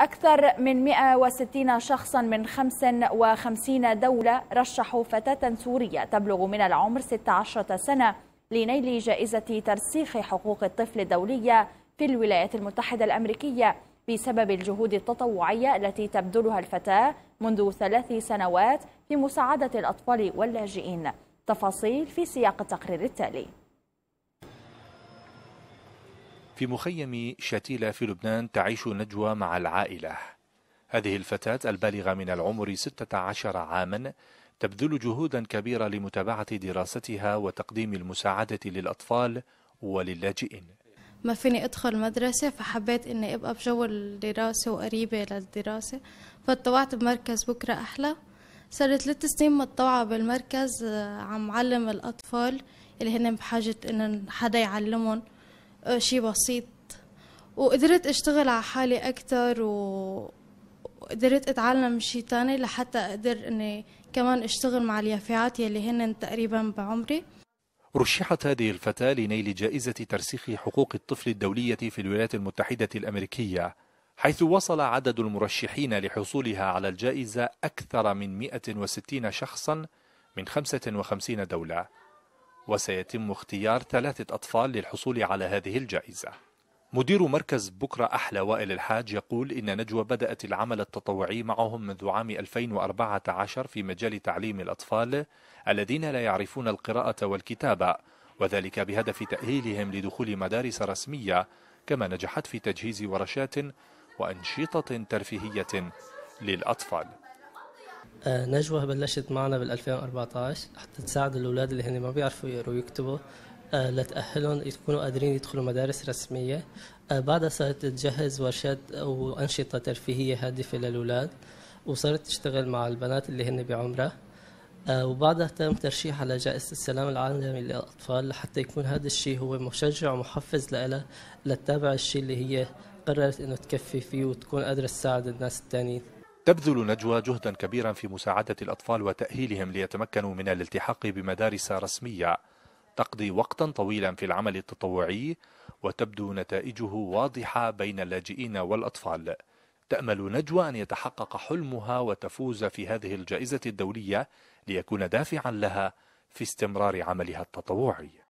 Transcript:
أكثر من 160 شخصا من 55 دولة رشحوا فتاة سورية تبلغ من العمر 16 سنة لنيل جائزة ترسيخ حقوق الطفل الدولية في الولايات المتحدة الأمريكية بسبب الجهود التطوعية التي تبذلها الفتاة منذ ثلاث سنوات في مساعدة الأطفال واللاجئين تفاصيل في سياق التقرير التالي في مخيم شتيلة في لبنان تعيش نجوى مع العائلة هذه الفتاة البالغة من العمر 16 عاما تبذل جهودا كبيرة لمتابعة دراستها وتقديم المساعدة للأطفال وللاجئين ما فيني أدخل مدرسة فحبيت إني أبقى بجو الدراسة وقريبة للدراسة فاتطوعت بمركز بكرة أحلى صار ثلاث سنين متطوعة بالمركز آه، عم علم الأطفال اللي هن بحاجة إن حدا يعلمهم آه، شيء بسيط وقدرت اشتغل على حالي اكثر و... وقدرت اتعلم شيء ثاني لحتى اقدر اني كمان اشتغل مع اليافعات يلي هن تقريبا بعمري رشحت هذه الفتاة لنيل جائزة ترسيخ حقوق الطفل الدولية في الولايات المتحدة الأمريكية حيث وصل عدد المرشحين لحصولها على الجائزة أكثر من 160 شخصا من 55 دولة وسيتم اختيار ثلاثة أطفال للحصول على هذه الجائزة مدير مركز بكرة أحلى وائل الحاج يقول إن نجوى بدأت العمل التطوعي معهم منذ عام 2014 في مجال تعليم الأطفال الذين لا يعرفون القراءة والكتابة وذلك بهدف تأهيلهم لدخول مدارس رسمية كما نجحت في تجهيز ورشات وأنشطة ترفيهية للأطفال آه، نجوى بلشت معنا بال 2014 حتى تساعد الاولاد اللي هن ما بيعرفوا يقروا ويكتبوا آه، لتأهلهم يكونوا قادرين يدخلوا مدارس رسمية آه، بعدها صارت تجهز ورشات وأنشطة ترفيهية هادفة للأولاد وصارت تشتغل مع البنات اللي هن بعمرها وبعدها تم ترشيح على جائزة السلام العالمي للأطفال لحتى يكون هذا الشيء هو مشجع ومحفز لها لتتابع الشيء اللي هي قررت انه تكفي فيه وتكون قادرة تساعد الناس التانيين تبذل نجوى جهدا كبيرا في مساعدة الأطفال وتأهيلهم ليتمكنوا من الالتحاق بمدارس رسمية تقضي وقتا طويلا في العمل التطوعي وتبدو نتائجه واضحة بين اللاجئين والأطفال تأمل نجوى أن يتحقق حلمها وتفوز في هذه الجائزة الدولية ليكون دافعا لها في استمرار عملها التطوعي